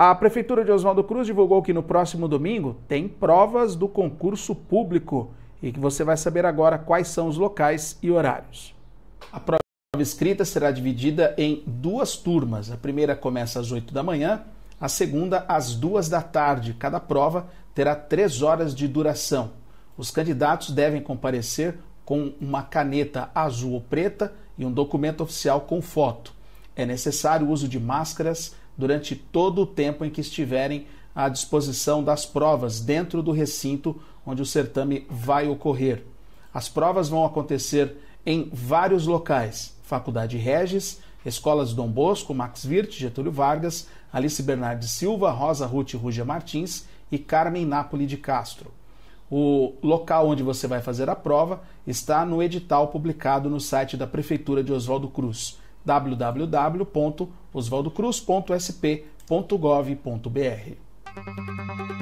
A Prefeitura de Oswaldo Cruz divulgou que no próximo domingo tem provas do concurso público e que você vai saber agora quais são os locais e horários. A prova escrita será dividida em duas turmas. A primeira começa às 8 da manhã, a segunda às 2 da tarde. Cada prova terá 3 horas de duração. Os candidatos devem comparecer com uma caneta azul ou preta e um documento oficial com foto. É necessário o uso de máscaras durante todo o tempo em que estiverem à disposição das provas dentro do recinto onde o certame vai ocorrer. As provas vão acontecer em vários locais: Faculdade Regis, Escolas Dom Bosco, Max Virt, Getúlio Vargas, Alice Bernardes Silva, Rosa Ruth Rugia Martins e Carmen Napoli de Castro. O local onde você vai fazer a prova está no edital publicado no site da Prefeitura de Oswaldo Cruz www.oswaldocruz.sp.gov.br.